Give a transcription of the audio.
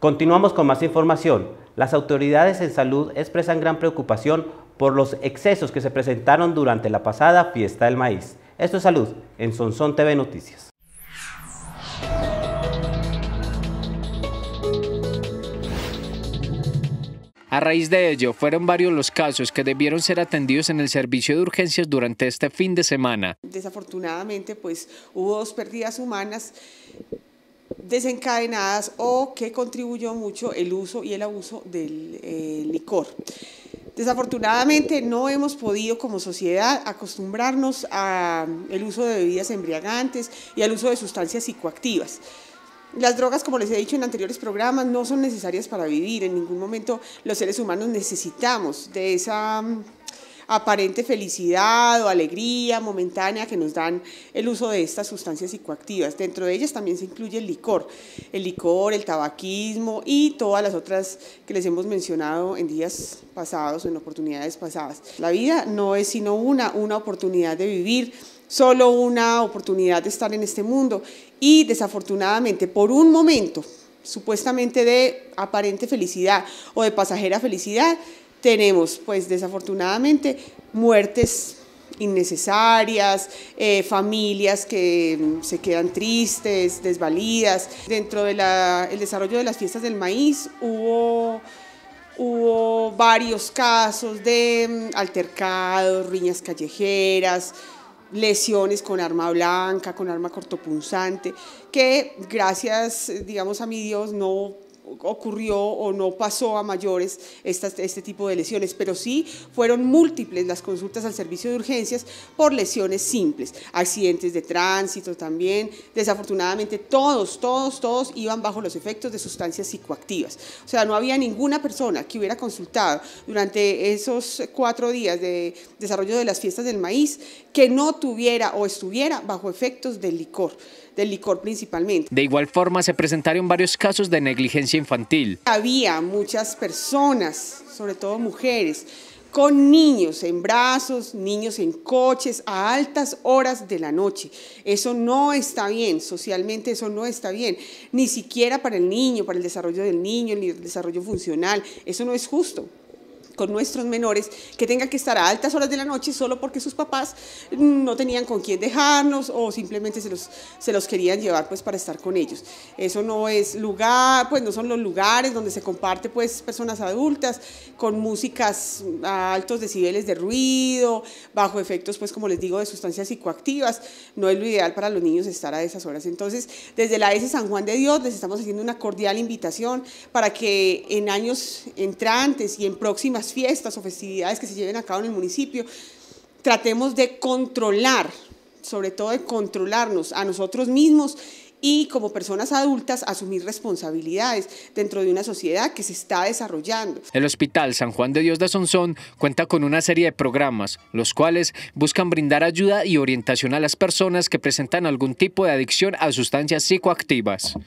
Continuamos con más información. Las autoridades en salud expresan gran preocupación por los excesos que se presentaron durante la pasada fiesta del maíz. Esto es salud en Sonsón TV Noticias. A raíz de ello, fueron varios los casos que debieron ser atendidos en el servicio de urgencias durante este fin de semana. Desafortunadamente, pues hubo dos pérdidas humanas desencadenadas o que contribuyó mucho el uso y el abuso del eh, licor. Desafortunadamente no hemos podido como sociedad acostumbrarnos al mm, uso de bebidas embriagantes y al uso de sustancias psicoactivas. Las drogas, como les he dicho en anteriores programas, no son necesarias para vivir. En ningún momento los seres humanos necesitamos de esa mm, aparente felicidad o alegría momentánea que nos dan el uso de estas sustancias psicoactivas. Dentro de ellas también se incluye el licor, el licor, el tabaquismo y todas las otras que les hemos mencionado en días pasados o en oportunidades pasadas. La vida no es sino una, una oportunidad de vivir solo una oportunidad de estar en este mundo y desafortunadamente por un momento supuestamente de aparente felicidad o de pasajera felicidad, tenemos pues desafortunadamente muertes innecesarias, eh, familias que mm, se quedan tristes, desvalidas. Dentro del desarrollo de las fiestas del maíz hubo, hubo varios casos de mm, altercados, riñas callejeras, lesiones con arma blanca, con arma cortopunzante, que gracias, digamos, a mi Dios no ocurrió o no pasó a mayores este tipo de lesiones, pero sí fueron múltiples las consultas al servicio de urgencias por lesiones simples, accidentes de tránsito también, desafortunadamente todos, todos, todos iban bajo los efectos de sustancias psicoactivas. O sea, no había ninguna persona que hubiera consultado durante esos cuatro días de desarrollo de las fiestas del maíz que no tuviera o estuviera bajo efectos del licor, del licor principalmente. De igual forma, se presentaron varios casos de negligencia infantil. Había muchas personas, sobre todo mujeres, con niños en brazos, niños en coches a altas horas de la noche. Eso no está bien, socialmente eso no está bien, ni siquiera para el niño, para el desarrollo del niño, ni el desarrollo funcional. Eso no es justo con nuestros menores que tengan que estar a altas horas de la noche solo porque sus papás no tenían con quién dejarnos o simplemente se los, se los querían llevar pues para estar con ellos. Eso no es lugar, pues no son los lugares donde se comparte pues personas adultas con músicas a altos decibeles de ruido, bajo efectos pues como les digo de sustancias psicoactivas, no es lo ideal para los niños estar a esas horas. Entonces desde la S San Juan de Dios les estamos haciendo una cordial invitación para que en años entrantes y en próximas fiestas o festividades que se lleven a cabo en el municipio, tratemos de controlar, sobre todo de controlarnos a nosotros mismos y como personas adultas asumir responsabilidades dentro de una sociedad que se está desarrollando. El Hospital San Juan de Dios de Sonsón cuenta con una serie de programas, los cuales buscan brindar ayuda y orientación a las personas que presentan algún tipo de adicción a sustancias psicoactivas.